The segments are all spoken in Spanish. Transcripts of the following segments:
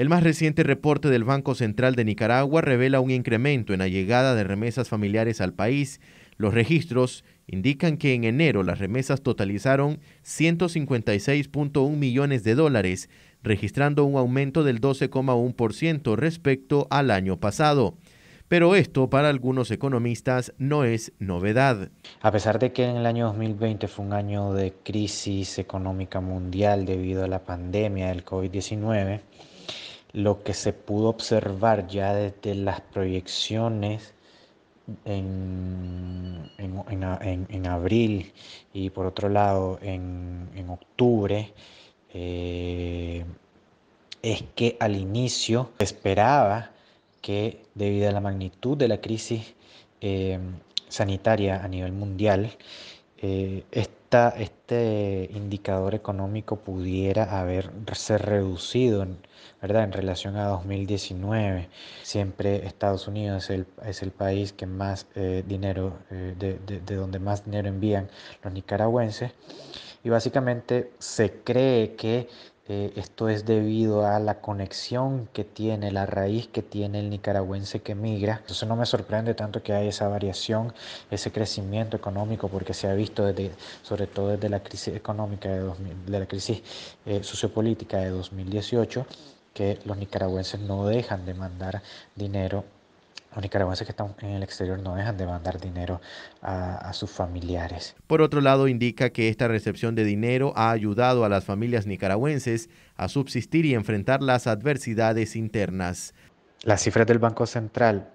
El más reciente reporte del Banco Central de Nicaragua revela un incremento en la llegada de remesas familiares al país. Los registros indican que en enero las remesas totalizaron 156.1 millones de dólares, registrando un aumento del 12,1% respecto al año pasado. Pero esto para algunos economistas no es novedad. A pesar de que en el año 2020 fue un año de crisis económica mundial debido a la pandemia del COVID-19, lo que se pudo observar ya desde las proyecciones en, abril y por otro lado en, octubre, eh, es que al inicio se esperaba que debido a la magnitud de la crisis eh, sanitaria a nivel mundial, eh, este indicador económico pudiera haberse reducido en, ¿verdad? en relación a 2019. Siempre Estados Unidos es el, país que más eh, dinero, eh, de, donde más dinero envían los nicaragüenses. Y básicamente se cree que eh, esto es debido a la conexión que tiene, la raíz que tiene el nicaragüense que migra. Entonces no me sorprende tanto que haya esa variación, ese crecimiento económico, porque se ha visto desde, sobre todo desde la crisis económica de, 2000, de la crisis eh, sociopolítica de 2018, que los nicaragüenses no dejan de mandar dinero los nicaragüenses que están en el exterior no dejan de mandar dinero a, a, sus familiares. Por otro lado, indica que esta recepción de dinero ha ayudado a las familias nicaragüenses a subsistir y enfrentar las adversidades internas. Las cifras del Banco Central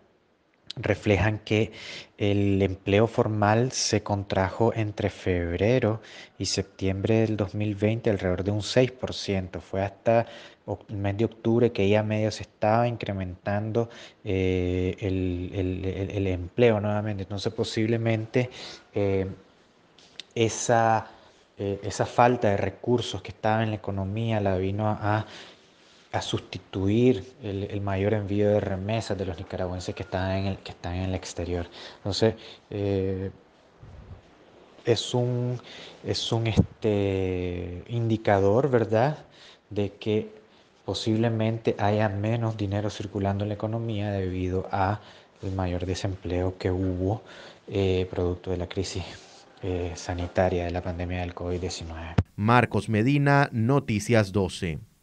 reflejan que el empleo formal se contrajo entre febrero y septiembre del 2020 alrededor de un 6%. Fue hasta el mes de octubre que ya medio se estaba incrementando eh, el, empleo nuevamente. Entonces posiblemente eh, esa, eh, esa falta de recursos que estaba en la economía la vino a a sustituir el, mayor envío de remesas de los nicaragüenses que están en el, que están en el exterior. Entonces, eh, es un, es un este, indicador, ¿verdad?, de que posiblemente haya menos dinero circulando en la economía debido al mayor desempleo que hubo eh, producto de la crisis eh, sanitaria de la pandemia del COVID-19. Marcos Medina, Noticias 12.